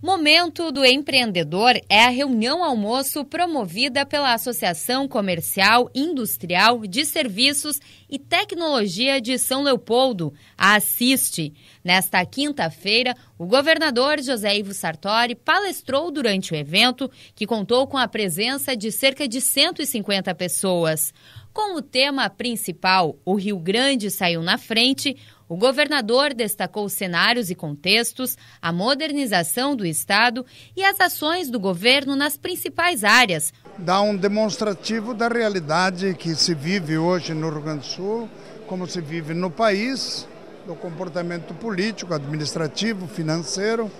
Momento do Empreendedor é a reunião almoço promovida pela Associação Comercial, Industrial de Serviços e Tecnologia de São Leopoldo, a Assiste. Nesta quinta-feira, o governador José Ivo Sartori palestrou durante o evento, que contou com a presença de cerca de 150 pessoas. Com o tema principal, o Rio Grande saiu na frente, o governador destacou cenários e contextos, a modernização do Estado e as ações do governo nas principais áreas. Dá um demonstrativo da realidade que se vive hoje no Rio Grande do Sul, como se vive no país, do comportamento político, administrativo, financeiro.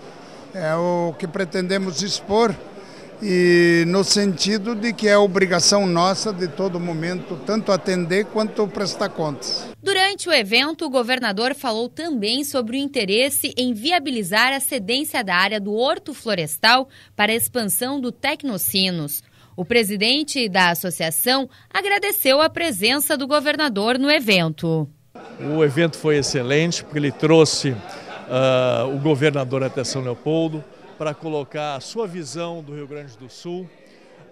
É o que pretendemos expor e no sentido de que é obrigação nossa de todo momento tanto atender quanto prestar contas. Durante o evento, o governador falou também sobre o interesse em viabilizar a cedência da área do Horto Florestal para a expansão do Tecnocinos. O presidente da associação agradeceu a presença do governador no evento. O evento foi excelente porque ele trouxe uh, o governador até São Leopoldo, para colocar a sua visão do Rio Grande do Sul,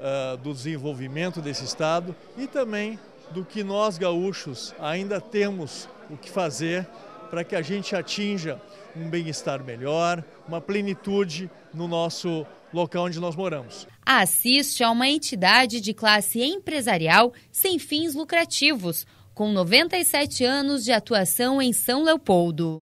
uh, do desenvolvimento desse estado e também do que nós gaúchos ainda temos o que fazer para que a gente atinja um bem-estar melhor, uma plenitude no nosso local onde nós moramos. A Assiste é uma entidade de classe empresarial sem fins lucrativos, com 97 anos de atuação em São Leopoldo.